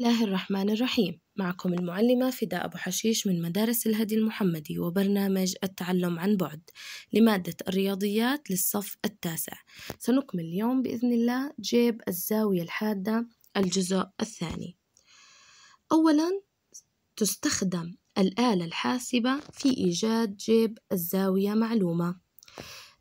الله الرحمن الرحيم معكم المعلمة فداء أبو حشيش من مدارس الهدي المحمدي وبرنامج التعلم عن بعد لمادة الرياضيات للصف التاسع سنكمل اليوم بإذن الله جيب الزاوية الحادة الجزء الثاني أولا تستخدم الآلة الحاسبة في إيجاد جيب الزاوية معلومة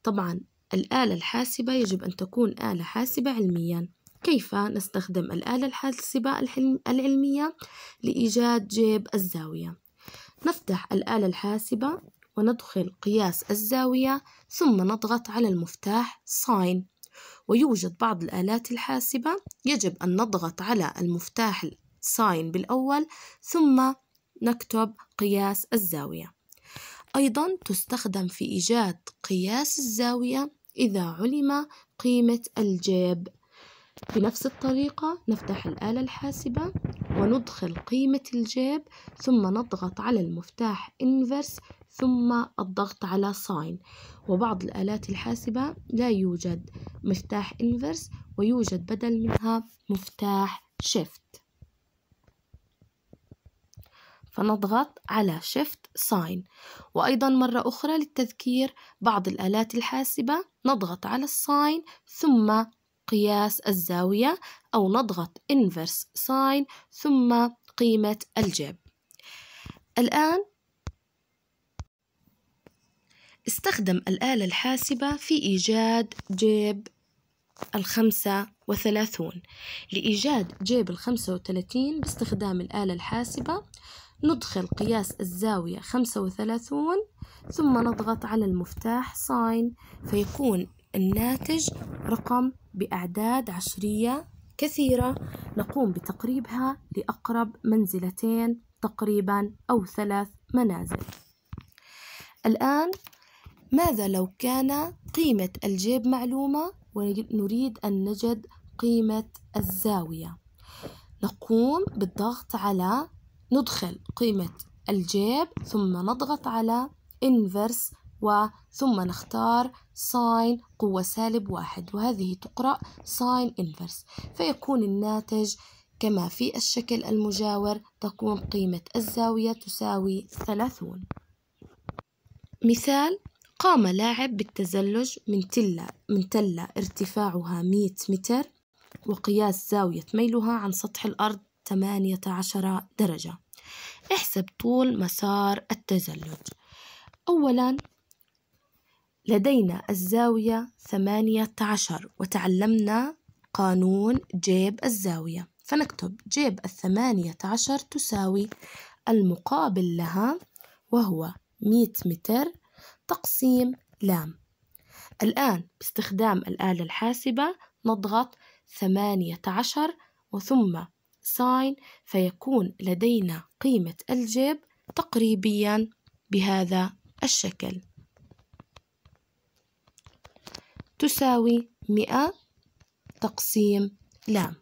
طبعا الآلة الحاسبة يجب أن تكون آلة حاسبة علميا كيف نستخدم الآلة الحاسبة العلمية لإيجاد جيب الزاوية نفتح الآلة الحاسبة وندخل قياس الزاوية ثم نضغط على المفتاح ساين ويوجد بعض الآلات الحاسبة يجب أن نضغط على المفتاح ساين بالأول ثم نكتب قياس الزاوية أيضا تستخدم في إيجاد قياس الزاوية إذا علم قيمة الجيب بنفس الطريقة نفتح الآلة الحاسبة وندخل قيمة الجيب ثم نضغط على المفتاح inverse ثم الضغط على sign وبعض الآلات الحاسبة لا يوجد مفتاح inverse ويوجد بدل منها مفتاح shift فنضغط على shift sign وأيضا مرة أخرى للتذكير بعض الآلات الحاسبة نضغط على الساين ثم قياس الزاوية أو نضغط inverse sine ثم قيمة الجيب الآن استخدم الآلة الحاسبة في إيجاد جيب الخمسة وثلاثون لإيجاد جيب الخمسة وثلاثين باستخدام الآلة الحاسبة ندخل قياس الزاوية خمسة وثلاثون ثم نضغط على المفتاح ساين فيكون الناتج رقم بأعداد عشرية كثيرة نقوم بتقريبها لأقرب منزلتين تقريبا أو ثلاث منازل الآن ماذا لو كان قيمة الجيب معلومة ونريد أن نجد قيمة الزاوية نقوم بالضغط على ندخل قيمة الجيب ثم نضغط على inverse وثم نختار ساين قوة سالب واحد وهذه تقرأ ساين إنفرس فيكون الناتج كما في الشكل المجاور تكون قيمة الزاوية تساوي 30 مثال قام لاعب بالتزلج من تلة من تلة ارتفاعها 100 متر وقياس زاوية ميلها عن سطح الأرض 18 درجة احسب طول مسار التزلج أولاً لدينا الزاوية ثمانية عشر وتعلمنا قانون جيب الزاوية فنكتب جيب الثمانية عشر تساوي المقابل لها وهو مية متر تقسيم لام الآن باستخدام الآلة الحاسبة نضغط ثمانية عشر وثم ساين فيكون لدينا قيمة الجيب تقريبيا بهذا الشكل تساوي مئة تقسيم لام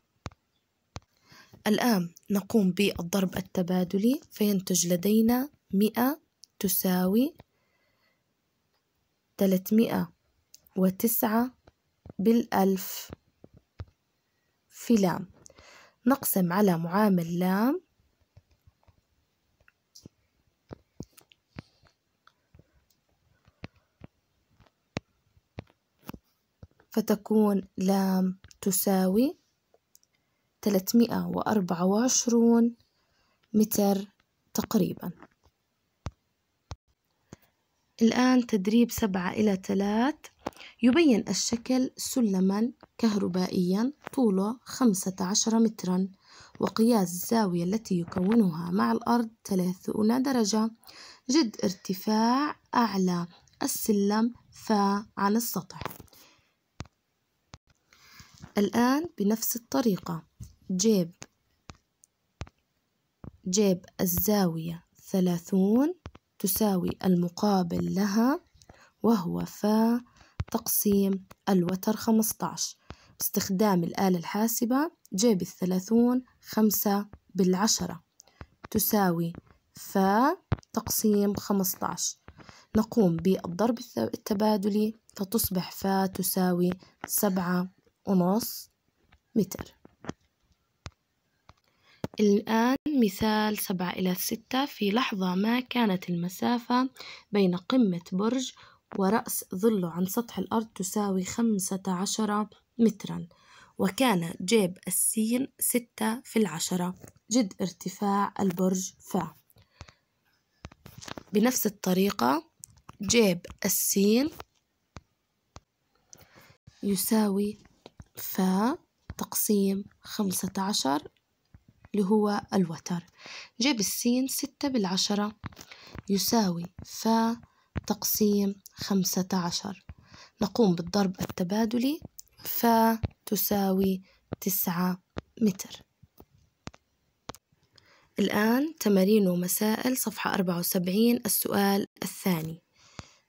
الآن نقوم بالضرب التبادلي فينتج لدينا مئة تساوي ثلاثمئة وتسعة بالألف في لام نقسم على معامل لام فتكون لام تساوي 324 وأربعة وعشرون متر تقريبا الآن تدريب سبعة إلى ثلاث يبين الشكل سلما كهربائيا طوله خمسة عشر مترا وقياس الزاوية التي يكونها مع الأرض ثلاثون درجة جد ارتفاع أعلى السلم فعن عن السطح الآن بنفس الطريقة جيب جيب الزاوية ثلاثون تساوي المقابل لها وهو فا تقسيم الوتر خمسطعش باستخدام الآلة الحاسبة جيب الثلاثون خمسة بالعشرة تساوي فا تقسيم خمسطعش نقوم بالضرب التبادلي فتصبح فا تساوي سبعة ونص متر الآن مثال سبعة إلى ستة في لحظة ما كانت المسافة بين قمة برج ورأس ظله عن سطح الأرض تساوي خمسة عشر مترا وكان جيب السين ستة في العشرة جد ارتفاع البرج فا بنفس الطريقة جيب السين يساوي ف تقسيم خمسة عشر اللي هو الوتر جيب السين ستة بالعشرة يساوي ف تقسيم خمسة عشر نقوم بالضرب التبادلي ف تساوي تسعة متر الآن تمارين ومسائل صفحة أربعة وسبعين السؤال الثاني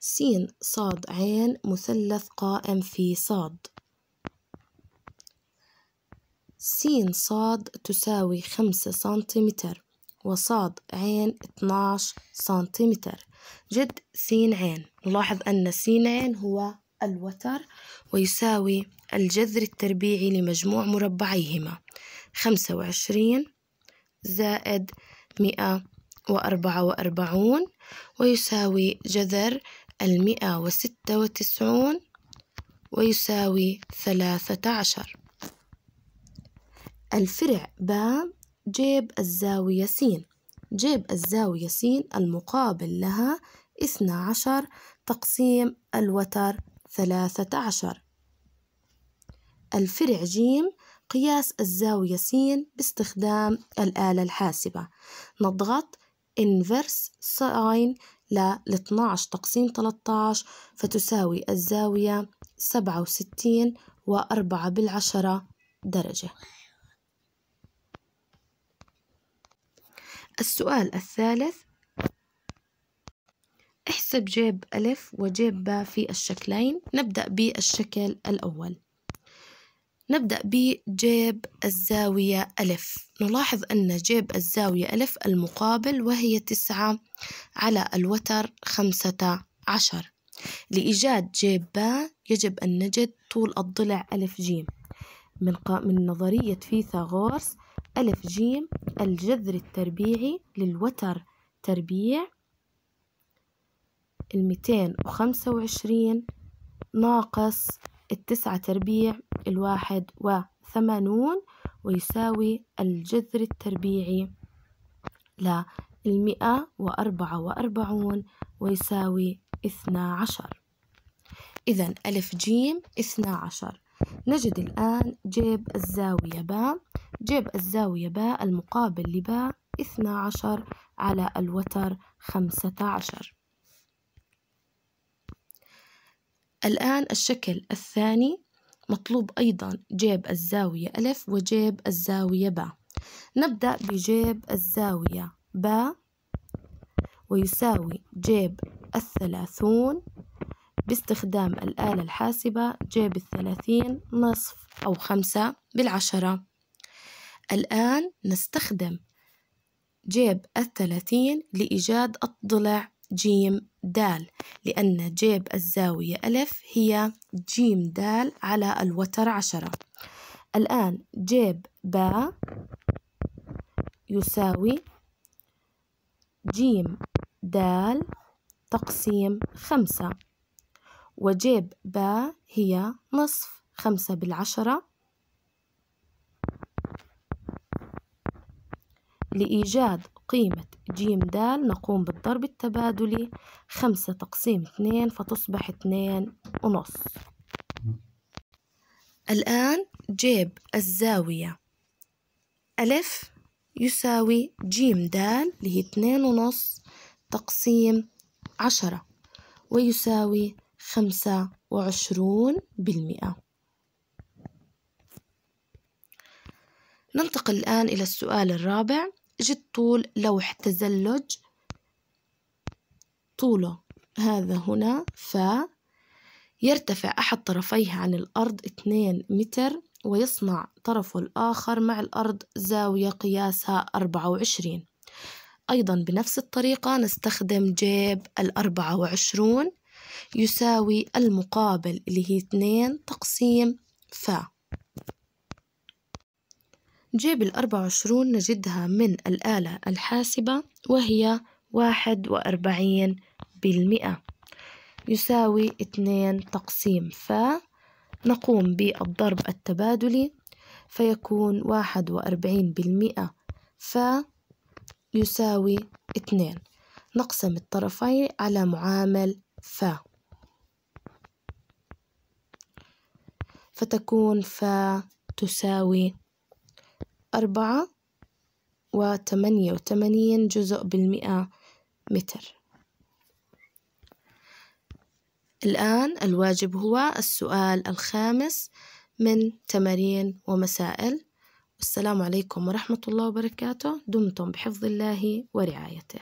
سين صاد عين مثلث قائم في صاد س ص تساوي خمسة سنتيمتر وص ع اتناش سنتيمتر جد س ع نلاحظ أن س ع هو الوتر ويساوي الجذر التربيعي لمجموع مربعيهما خمسة وعشرين زائد مئة وأربعة وأربعون ويساوي جذر المئة وستة وتسعون ويساوي ثلاثة عشر الفرع ب جيب الزاوية س جيب الزاوية س المقابل لها اثنا عشر تقسيم الوتر ثلاثة عشر الفرع ج قياس الزاوية س باستخدام الآلة الحاسبة نضغط inverse ساين ل 12 تقسيم 13 فتساوي الزاوية 67 و4 بالعشرة درجة السؤال الثالث احسب جيب ألف وجيب باء في الشكلين نبدأ بالشكل الأول نبدأ بجيب الزاوية ألف نلاحظ أن جيب الزاوية ألف المقابل وهي تسعة على الوتر خمسة عشر لإيجاد جيب باء يجب أن نجد طول الضلع ألف جيم من, من نظرية فيثاغورس ألف جيم الجذر التربيعي للوتر تربيع الميتين وخمسة وعشرين ناقص التسعة تربيع الواحد وثمانون ويساوي الجذر التربيعي للمئة وأربعة وأربعون ويساوي اثنا عشر إذن ألف جيم اثنا عشر نجد الآن جيب الزاوية باء جيب الزاوية باء المقابل لباء اثنا عشر على الوتر خمسة عشر الآن الشكل الثاني مطلوب أيضا جيب الزاوية ألف وجيب الزاوية باء نبدأ بجيب الزاوية باء ويساوي جيب الثلاثون باستخدام الآلة الحاسبة جيب الثلاثين نصف أو خمسة بالعشرة الآن نستخدم جيب الثلاثين لإيجاد الضلع جيم دال لأن جيب الزاوية ألف هي جيم دال على الوتر عشرة الآن جيب باء يساوي جيم دال تقسيم خمسة وجيب باء هي نصف خمسة بالعشرة لإيجاد قيمة ج د نقوم بالضرب التبادلي خمسة تقسيم اثنين فتصبح اثنين ونص الآن جيب الزاوية ألف يساوي ج د اللي هي اثنين ونص تقسيم عشرة ويساوي خمسة وعشرون بالمئة ننتقل الآن إلى السؤال الرابع جد طول لوح تزلج طوله هذا هنا ف يرتفع أحد طرفيه عن الأرض 2 متر ويصنع طرفه الآخر مع الأرض زاوية قياسها 24 أيضا بنفس الطريقة نستخدم جيب الأربعة وعشرون يساوي المقابل اللي هي 2 تقسيم فا جيب الأربعة وعشرون نجدها من الآلة الحاسبة وهي واحد وأربعين بالمئة يساوي اثنين تقسيم ف نقوم بالضرب التبادلي فيكون واحد وأربعين بالمئة ف يساوي اثنين نقسم الطرفين على معامل ف فتكون ف تساوي أربعة وثمانية وثمانين جزء بالمئة متر الآن الواجب هو السؤال الخامس من تمارين ومسائل والسلام عليكم ورحمة الله وبركاته دمتم بحفظ الله ورعايته